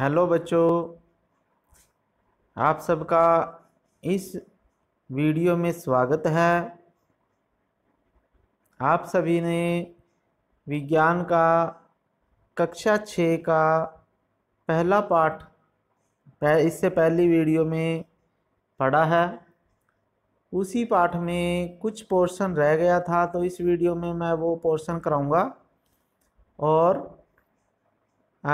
hello बच्चों आप सबका इस वीडियो में स्वागत है आप सभी ने विज्ञान का कक्षा छः का पहला पाठ इससे पहली वीडियो में पढ़ा है उसी पाठ में कुछ पोर्शन रह गया था तो इस वीडियो में मैं वो पोर्शन कराऊंगा और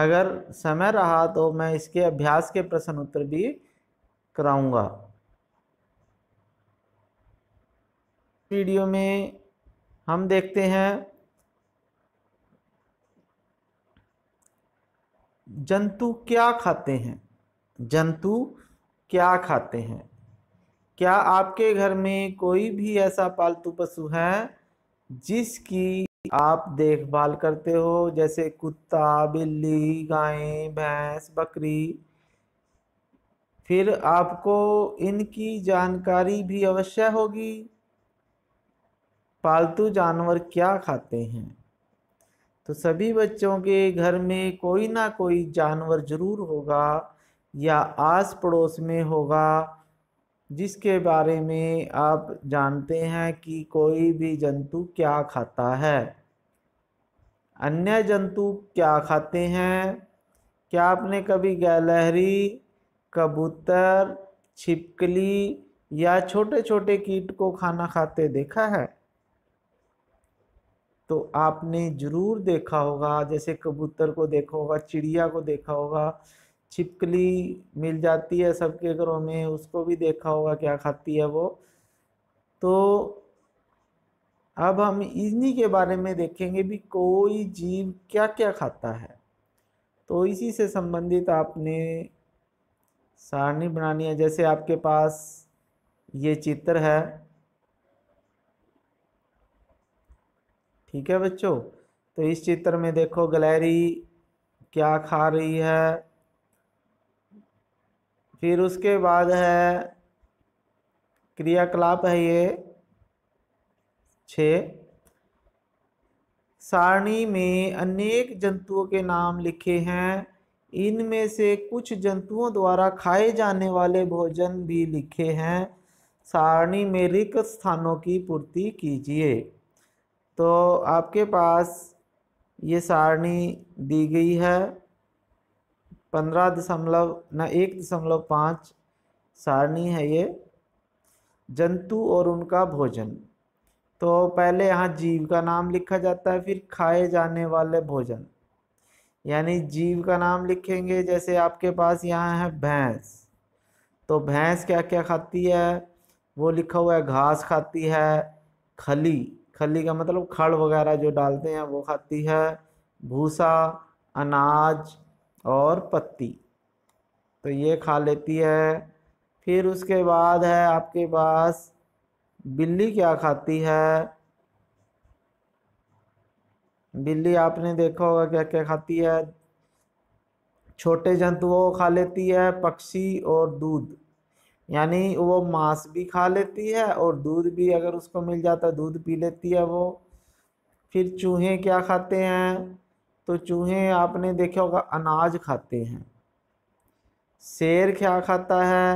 अगर समय रहा तो मैं इसके अभ्यास के प्रश्न उत्तर भी कराऊंगा वीडियो में हम देखते हैं जंतु क्या खाते हैं जंतु क्या खाते हैं क्या आपके घर में कोई भी ऐसा पालतू पशु है जिसकी आप देखभाल करते हो जैसे कुत्ता बिल्ली गाय भैंस बकरी फिर आपको इनकी जानकारी भी अवश्य होगी पालतू जानवर क्या खाते हैं तो सभी बच्चों के घर में कोई ना कोई जानवर ज़रूर होगा या आस पड़ोस में होगा जिसके बारे में आप जानते हैं कि कोई भी जंतु क्या खाता है अन्य जंतु क्या खाते हैं क्या आपने कभी गैलहरी कबूतर छिपकली या छोटे छोटे कीट को खाना खाते देखा है तो आपने ज़रूर देखा होगा जैसे कबूतर को देखा होगा चिड़िया को देखा होगा छिपकली मिल जाती है सबके घरों में उसको भी देखा होगा क्या खाती है वो तो अब हम इन्हीं के बारे में देखेंगे भी कोई जीव क्या क्या खाता है तो इसी से संबंधित आपने सारणी बनानी है जैसे आपके पास ये चित्र है ठीक है बच्चों तो इस चित्र में देखो गलहरी क्या खा रही है फिर उसके बाद है क्रियाकलाप है ये छ सारणी में अनेक जंतुओं के नाम लिखे हैं इनमें से कुछ जंतुओं द्वारा खाए जाने वाले भोजन भी लिखे हैं सारणी में रिक्त स्थानों की पूर्ति कीजिए तो आपके पास ये सारणी दी गई है पंद्रह दशमलव न एक दशमलव पाँच सारणी है ये जंतु और उनका भोजन तो पहले यहाँ जीव का नाम लिखा जाता है फिर खाए जाने वाले भोजन यानी जीव का नाम लिखेंगे जैसे आपके पास यहाँ है भैंस तो भैंस क्या क्या खाती है वो लिखा हुआ है घास खाती है खली खली का मतलब खड़ वगैरह जो डालते हैं वो खाती है भूसा अनाज और पत्ती तो ये खा लेती है फिर उसके बाद है आपके पास बिल्ली क्या खाती है बिल्ली आपने देखा होगा क्या क्या खाती है छोटे जंतुओं को खा लेती है पक्षी और दूध यानी वो मांस भी खा लेती है और दूध भी अगर उसको मिल जाता है दूध पी लेती है वो फिर चूहे क्या खाते हैं तो चूहे आपने देखा होगा अनाज खाते हैं शेर क्या खाता है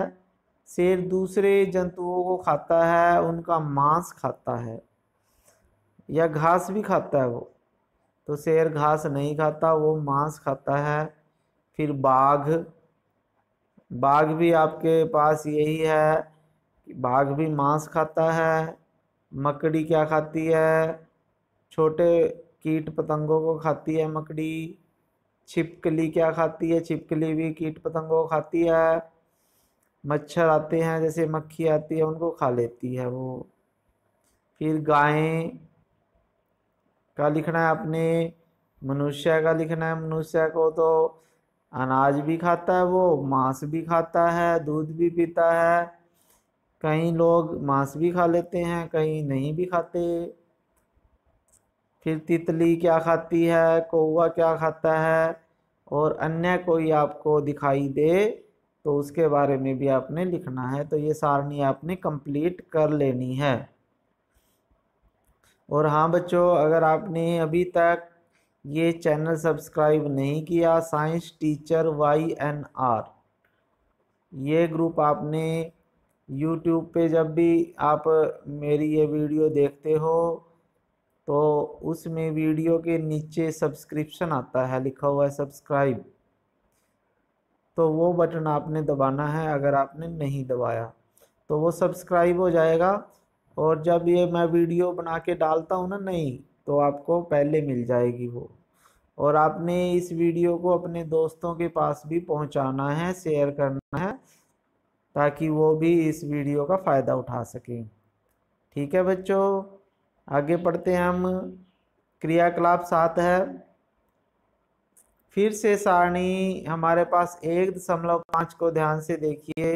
शेर दूसरे जंतुओं को खाता है उनका मांस खाता है या घास भी खाता है वो तो शेर घास नहीं खाता वो मांस खाता है फिर बाघ बाघ भी आपके पास यही है कि बाघ भी मांस खाता है मकड़ी क्या खाती है छोटे कीट पतंगों को खाती है मकड़ी छिपकली क्या खाती है छिपकली भी कीट पतंगों को खाती है मच्छर आते हैं जैसे मक्खी आती है उनको खा लेती है वो फिर गायें का लिखना है अपने मनुष्य का लिखना है मनुष्य को तो अनाज भी खाता है वो मांस भी खाता है दूध भी पीता है कई लोग मांस भी खा लेते हैं कहीं नहीं भी खाते फिर तितली क्या खाती है कौआ क्या खाता है और अन्य कोई आपको दिखाई दे तो उसके बारे में भी आपने लिखना है तो ये सारणी आपने कंप्लीट कर लेनी है और हाँ बच्चों अगर आपने अभी तक ये चैनल सब्सक्राइब नहीं किया science teacher Y N R ये ग्रुप आपने यूट्यूब पे जब भी आप मेरी ये वीडियो देखते हो तो उसमें वीडियो के नीचे सब्सक्रिप्शन आता है लिखा हुआ है सब्सक्राइब तो वो बटन आपने दबाना है अगर आपने नहीं दबाया तो वो सब्सक्राइब हो जाएगा और जब ये मैं वीडियो बना के डालता हूँ ना नहीं तो आपको पहले मिल जाएगी वो और आपने इस वीडियो को अपने दोस्तों के पास भी पहुँचाना है शेयर करना है ताकि वो भी इस वीडियो का फ़ायदा उठा सकें ठीक है बच्चों आगे पढ़ते हैं हम क्रियाकलाप सात है फिर से सारणी हमारे पास एक दशमलव पाँच को ध्यान से देखिए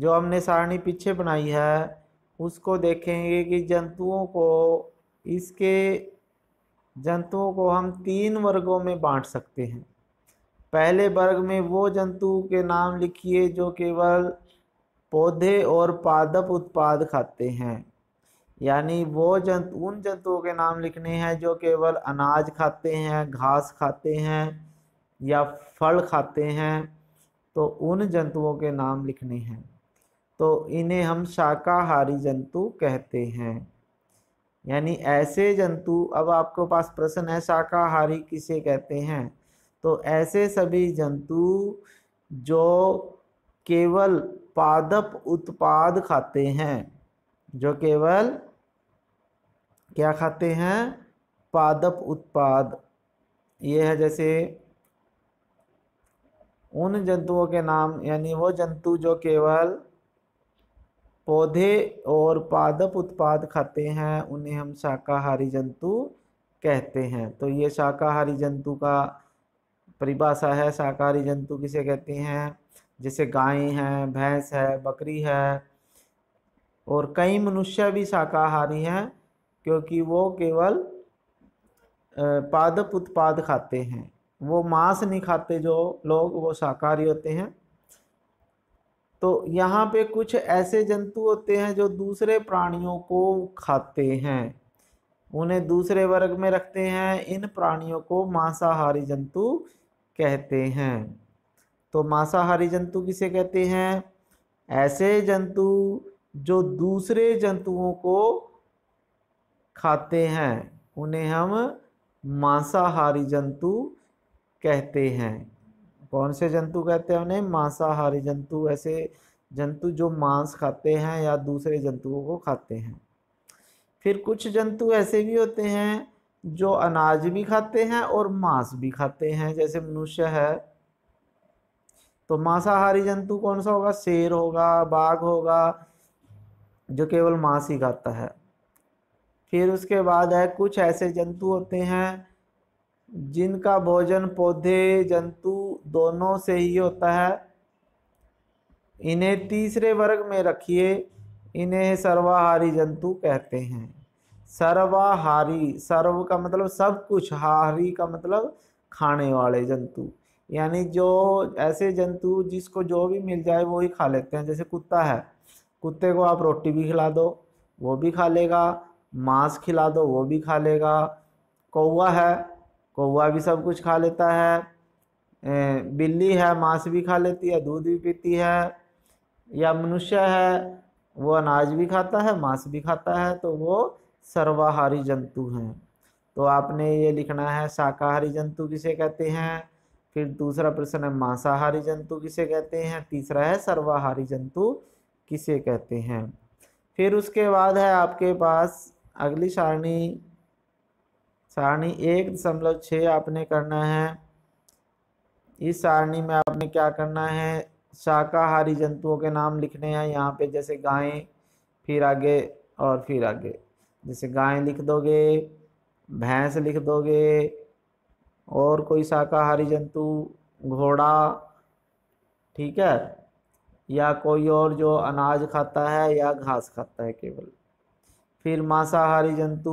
जो हमने सारणी पीछे बनाई है उसको देखेंगे कि जंतुओं को इसके जंतुओं को हम तीन वर्गों में बांट सकते हैं पहले वर्ग में वो जंतु के नाम लिखिए जो केवल पौधे और पादप उत्पाद खाते हैं यानी वो जंतु उन जंतुओं के नाम लिखने हैं जो केवल अनाज खाते हैं घास खाते हैं या फल खाते हैं तो उन जंतुओं के नाम लिखने हैं तो इन्हें हम शाकाहारी जंतु कहते हैं यानी ऐसे जंतु अब आपके पास प्रश्न है शाकाहारी किसे कहते हैं तो ऐसे सभी जंतु जो केवल पादप उत्पाद खाते हैं जो केवल क्या खाते हैं पादप उत्पाद ये है जैसे उन जंतुओं के नाम यानी वो जंतु जो केवल पौधे और पादप उत्पाद खाते हैं उन्हें हम शाकाहारी जंतु कहते हैं तो ये शाकाहारी जंतु का परिभाषा है शाकाहारी जंतु किसे कहते हैं जैसे गाय हैं भैंस है बकरी है और कई मनुष्य भी शाकाहारी हैं क्योंकि वो केवल पादप उत्पाद खाते हैं वो मांस नहीं खाते जो लोग वो शाकाहारी होते हैं तो यहाँ पे कुछ ऐसे जंतु होते हैं जो दूसरे प्राणियों को खाते हैं उन्हें दूसरे वर्ग में रखते हैं इन प्राणियों को मांसाहारी जंतु कहते हैं तो मांसाहारी जंतु किसे कहते हैं ऐसे जंतु जो दूसरे जंतुओं को खाते हैं उन्हें हम मांसाहारी जंतु कहते हैं कौन से जंतु कहते हैं उन्हें मांसाहारी जंतु ऐसे जंतु जो मांस खाते हैं या दूसरे जंतुओं को खाते हैं फिर कुछ जंतु ऐसे भी होते हैं जो अनाज भी खाते हैं और मांस भी खाते हैं जैसे मनुष्य है तो मांसाहारी जंतु कौन सा होगा शेर होगा बाघ होगा जो केवल मांस ही खाता है फिर उसके बाद है कुछ ऐसे जंतु होते हैं जिनका भोजन पौधे जंतु दोनों से ही होता है इन्हें तीसरे वर्ग में रखिए इन्हें सर्वाहारी जंतु कहते हैं सर्वाहारी सर्व का मतलब सब कुछ हारी का मतलब खाने वाले जंतु यानी जो ऐसे जंतु जिसको जो भी मिल जाए वो ही खा लेते हैं जैसे कुत्ता है कुत्ते को आप रोटी भी खिला दो वो भी खा लेगा मांस खिला दो वो भी खा लेगा कौआ है कौआ भी सब कुछ खा लेता है बिल्ली है मांस भी खा लेती है दूध भी पीती है या मनुष्य है वो अनाज भी खाता है मांस भी खाता है तो वो सर्वाहारी जंतु हैं तो आपने ये लिखना है शाकाहारी जंतु किसे कहते हैं फिर दूसरा प्रश्न है मांसाहारी जंतु किसे कहते हैं तीसरा है सर्वाहारी जंतु किसे कहते हैं फिर उसके बाद है आपके पास अगली सारणी सारणी एक दशमलव छः आपने करना है इस सारणी में आपने क्या करना है शाकाहारी जंतुओं के नाम लिखने हैं यहाँ पे जैसे गायें फिर आगे और फिर आगे जैसे गायें लिख दोगे भैंस लिख दोगे और कोई शाकाहारी जंतु घोड़ा ठीक है या कोई और जो अनाज खाता है या घास खाता है केवल फिर मांसाहारी जंतु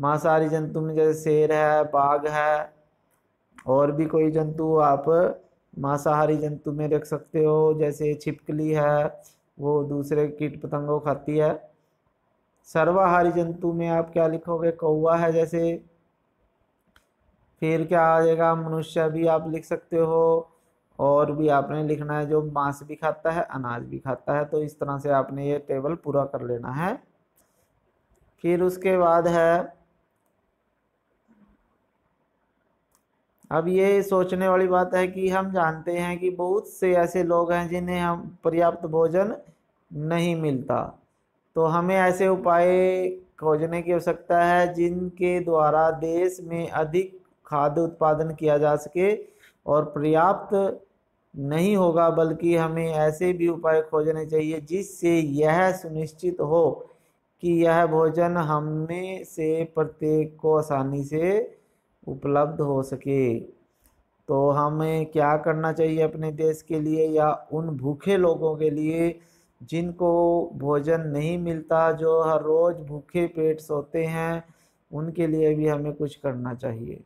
मांसाहारी जंतु में जैसे शेर है बाघ है और भी कोई जंतु आप मांसाहारी जंतु में रख सकते हो जैसे छिपकली है वो दूसरे कीट पतंगों खाती है सर्वाहारी जंतु में आप क्या लिखोगे कौवा है जैसे फिर क्या आ जाएगा मनुष्य भी आप लिख सकते हो और भी आपने लिखना है जो मांस भी खाता है अनाज भी खाता है तो इस तरह से आपने ये टेबल पूरा कर लेना है फिर उसके बाद है अब ये सोचने वाली बात है कि हम जानते हैं कि बहुत से ऐसे लोग हैं जिन्हें हम पर्याप्त भोजन नहीं मिलता तो हमें ऐसे उपाय खोजने की आवश्यकता है जिनके द्वारा देश में अधिक खाद्य उत्पादन किया जा सके और पर्याप्त नहीं होगा बल्कि हमें ऐसे भी उपाय खोजने चाहिए जिससे यह सुनिश्चित हो कि यह भोजन हम में से प्रत्येक को आसानी से उपलब्ध हो सके तो हमें क्या करना चाहिए अपने देश के लिए या उन भूखे लोगों के लिए जिनको भोजन नहीं मिलता जो हर रोज़ भूखे पेट सोते हैं उनके लिए भी हमें कुछ करना चाहिए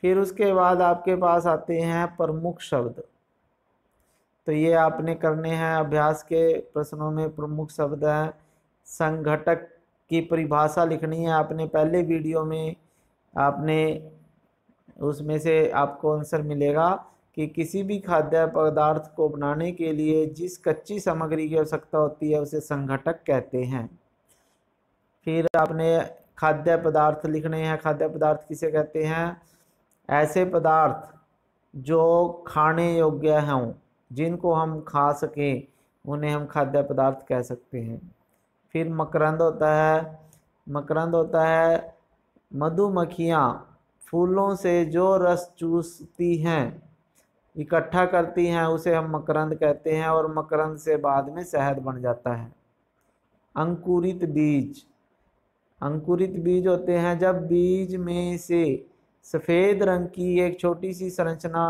फिर उसके बाद आपके पास आते हैं प्रमुख शब्द तो ये आपने करने हैं अभ्यास के प्रश्नों में प्रमुख शब्द हैं संघटक की परिभाषा लिखनी है आपने पहले वीडियो में आपने उसमें से आपको आंसर मिलेगा कि किसी भी खाद्य पदार्थ को बनाने के लिए जिस कच्ची सामग्री की आवश्यकता होती है उसे संगठक कहते हैं फिर आपने खाद्य पदार्थ लिखने हैं खाद्य पदार्थ किसे कहते हैं ऐसे पदार्थ जो खाने योग्य हों जिनको हम खा सकें उन्हें हम खाद्य पदार्थ कह सकते हैं फिर मकरंद होता है मकरंद होता है मधुमक्खियाँ फूलों से जो रस चूसती हैं इकट्ठा करती हैं उसे हम मकरंद कहते हैं और मकरंद से बाद में शहद बन जाता है अंकुरित बीज अंकुरित बीज होते हैं जब बीज में से सफ़ेद रंग की एक छोटी सी संरचना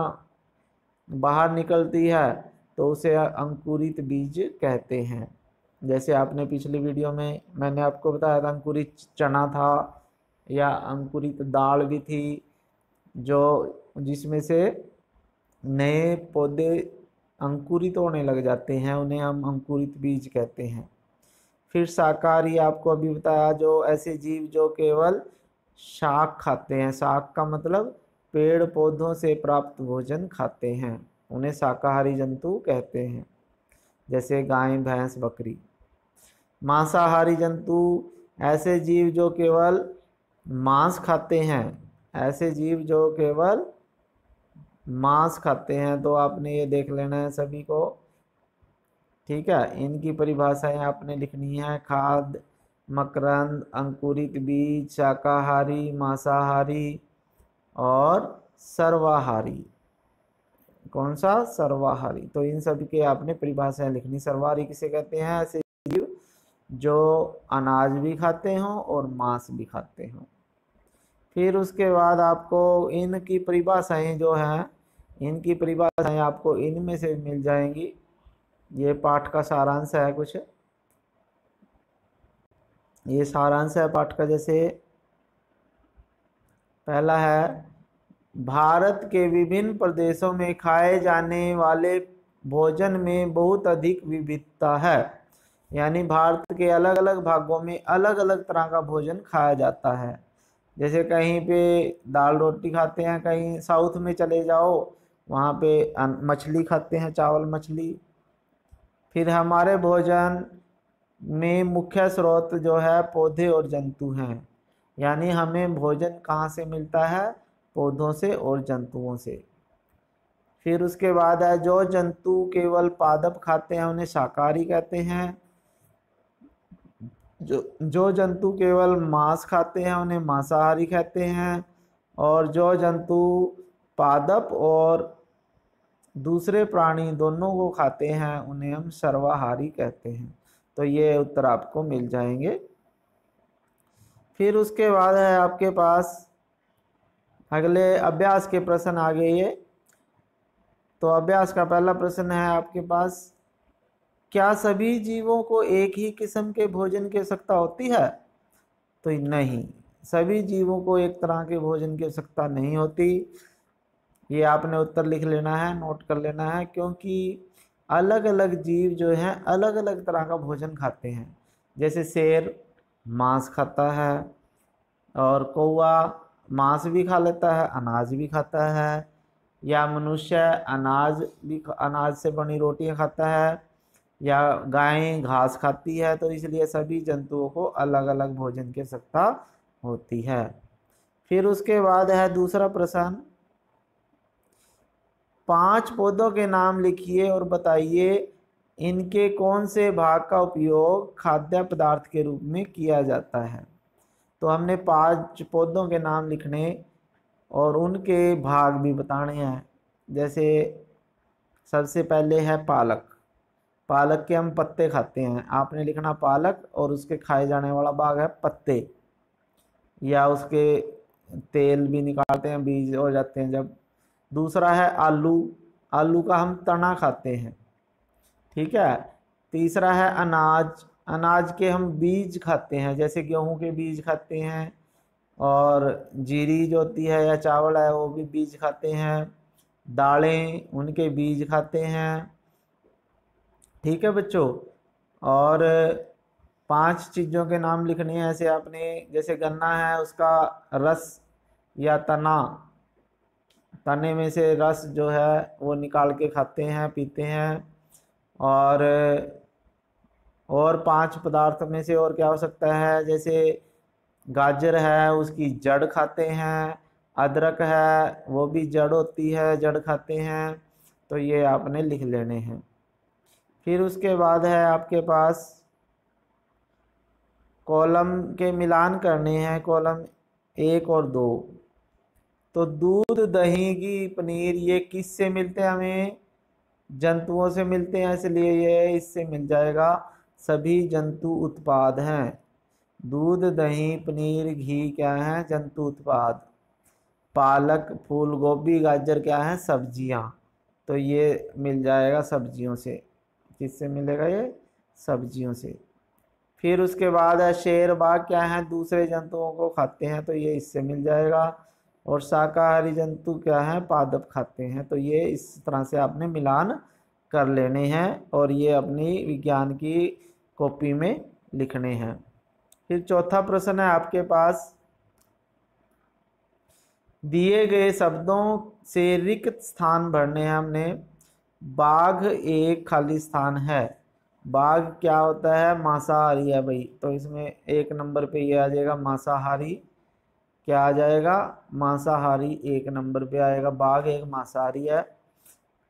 बाहर निकलती है तो उसे अंकुरित बीज कहते हैं जैसे आपने पिछली वीडियो में मैंने आपको बताया था अंकुरित चना था या अंकुरित तो दाल भी थी जो जिसमें से नए पौधे अंकुरित होने लग जाते हैं उन्हें हम अंकुरित बीज कहते हैं फिर शाकाहारी आपको अभी बताया जो ऐसे जीव जो केवल शाक खाते हैं शाक का मतलब पेड़ पौधों से प्राप्त भोजन खाते हैं उन्हें शाकाहारी जंतु कहते हैं जैसे गाय भैंस बकरी मांसाहारी जंतु ऐसे जीव जो केवल मांस खाते हैं ऐसे जीव जो केवल मांस खाते हैं तो आपने ये देख लेना है सभी को ठीक है इनकी परिभाषाएं आपने लिखनी है खाद मकरंद अंकुरित बीज शाकाहारी मांसाहारी और सर्वाहारी कौन सा सर्वाहारी तो इन सब के आपने परिभाषाएं लिखनी सर्वाहारी किसे कहते हैं ऐसे जो अनाज भी खाते हों और मांस भी खाते हों फिर उसके बाद आपको इनकी परिभाषाएँ जो हैं इनकी परिभाषाएँ आपको इनमें से मिल जाएंगी ये पाठ का सारांश है कुछ ये सारांश है पाठ का जैसे पहला है भारत के विभिन्न प्रदेशों में खाए जाने वाले भोजन में बहुत अधिक विविधता है यानी भारत के अलग अलग भागों में अलग अलग तरह का भोजन खाया जाता है जैसे कहीं पे दाल रोटी खाते हैं कहीं साउथ में चले जाओ वहाँ पे मछली खाते हैं चावल मछली फिर हमारे भोजन में मुख्य स्रोत जो है पौधे और जंतु हैं यानी हमें भोजन कहाँ से मिलता है पौधों से और जंतुओं से फिर उसके बाद है जो जंतु केवल पादप खाते हैं उन्हें शाकाहारी कहते हैं जो जो जंतु केवल मांस खाते हैं उन्हें मांसाहारी कहते हैं और जो जंतु पादप और दूसरे प्राणी दोनों को खाते हैं उन्हें हम सर्वाहारी कहते हैं तो ये उत्तर आपको मिल जाएंगे फिर उसके बाद है आपके पास अगले अभ्यास के प्रश्न आ गए ये तो अभ्यास का पहला प्रश्न है आपके पास क्या सभी जीवों को एक ही किस्म के भोजन की आवश्यकता होती है तो नहीं सभी जीवों को एक तरह के भोजन की आवश्यकता नहीं होती ये आपने उत्तर लिख लेना है नोट कर लेना है क्योंकि अलग अलग जीव जो हैं अलग अलग तरह का भोजन खाते हैं जैसे शेर मांस खाता है और कौआ मांस भी खा लेता है अनाज भी खाता है या मनुष्य अनाज भी अनाज से बनी रोटियां खाता है या गायें घास खाती है तो इसलिए सभी जंतुओं को अलग अलग भोजन की आवश्यकता होती है फिर उसके बाद है दूसरा प्रश्न पांच पौधों के नाम लिखिए और बताइए इनके कौन से भाग का उपयोग खाद्य पदार्थ के रूप में किया जाता है तो हमने पांच पौधों के नाम लिखने और उनके भाग भी बताने हैं जैसे सबसे पहले है पालक पालक के हम पत्ते खाते हैं आपने लिखना पालक और उसके खाए जाने वाला भाग है पत्ते या उसके तेल भी निकालते हैं बीज हो जाते हैं जब दूसरा है आलू आलू का हम तना खाते हैं ठीक है तीसरा है अनाज अनाज के हम बीज खाते हैं जैसे गेहूं के बीज खाते हैं और जीरी जो होती है या चावल है वो भी बीज खाते हैं दालें उनके बीज खाते हैं ठीक है बच्चों और पांच चीज़ों के नाम लिखने हैं ऐसे आपने जैसे गन्ना है उसका रस या तना तने में से रस जो है वो निकाल के खाते हैं पीते हैं और और पांच पदार्थ में से और क्या हो सकता है जैसे गाजर है उसकी जड़ खाते हैं अदरक है वो भी जड़ होती है जड़ खाते हैं तो ये आपने लिख लेने हैं फिर उसके बाद है आपके पास कॉलम के मिलान करने हैं कॉलम एक और दो तो दूध दही घी पनीर ये किस से मिलते हैं हमें जंतुओं से मिलते हैं इसलिए ये इससे मिल जाएगा सभी जंतु उत्पाद हैं दूध दही पनीर घी क्या है जंतु उत्पाद पालक फूल गोभी गाजर क्या है सब्जियां तो ये मिल जाएगा सब्जियों से किससे मिलेगा ये सब्जियों से फिर उसके बाद है शेर बाघ क्या है दूसरे जंतुओं को खाते हैं तो ये इससे मिल जाएगा और शाकाहारी जंतु क्या है पादप खाते हैं तो ये इस तरह से आपने मिलान कर लेने हैं और ये अपनी विज्ञान की कॉपी में लिखने हैं फिर चौथा प्रश्न है आपके पास दिए गए शब्दों से रिक्त स्थान भरने हैं हमने बाघ एक खाली स्थान है बाघ क्या होता है मांसाहारी है भाई तो इसमें एक नंबर पे ये आ जाएगा मांसाहारी क्या आ जाएगा मांसाहारी एक नंबर पे आएगा बाघ एक मांसाहारी है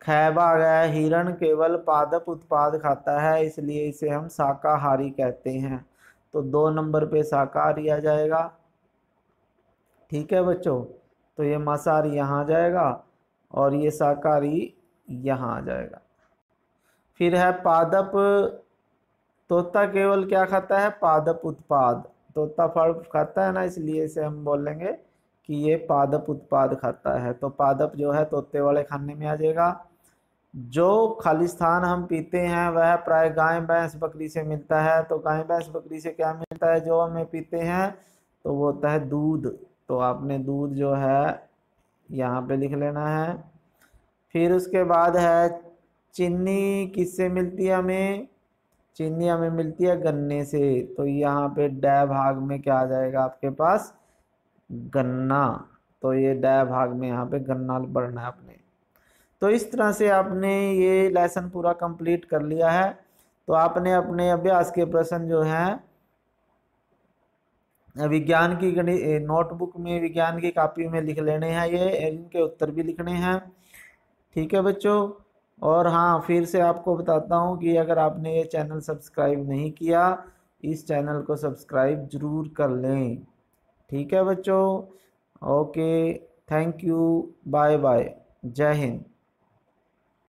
खैबाग है हिरण केवल पादप उत्पाद खाता है इसलिए इसे हम शाकाहारी कहते हैं तो दो नंबर पे शाकाहारी आ जाएगा ठीक है बच्चों तो ये मांसाहारी यहाँ आ जाएगा और ये शाकाहारी यहाँ आ जाएगा फिर है पादप तोता केवल क्या खाता है पादप उत्पाद तोता फल खाता है ना इसलिए इसे हम बोलेंगे कि ये पादप उत्पाद खाता है तो पादप जो है तोते वाले खाने में आ जाएगा जो स्थान हम पीते हैं वह प्राय गाय भैंस बकरी से मिलता है तो गाय भैंस बकरी से क्या मिलता है जो हमें पीते हैं तो वो होता है दूध तो आपने दूध जो है यहाँ पे लिख लेना है फिर उसके बाद है चीनी किससे मिलती है हमें चीनी हमें मिलती है गन्ने से तो यहाँ पे डै भाग में क्या आ जाएगा आपके पास गन्ना तो ये डै भाग में यहाँ पे गन्ना बढ़ना है आपने तो इस तरह से आपने ये लेसन पूरा कंप्लीट कर लिया है तो आपने अपने अभ्यास के प्रश्न जो हैं विज्ञान की गणित नोटबुक में विज्ञान की कॉपी में लिख लेने हैं ये इनके उत्तर भी लिखने हैं ठीक है बच्चों और हाँ फिर से आपको बताता हूँ कि अगर आपने ये चैनल सब्सक्राइब नहीं किया इस चैनल को सब्सक्राइब ज़रूर कर लें ठीक है बच्चों okay thank you bye bye Jai Hind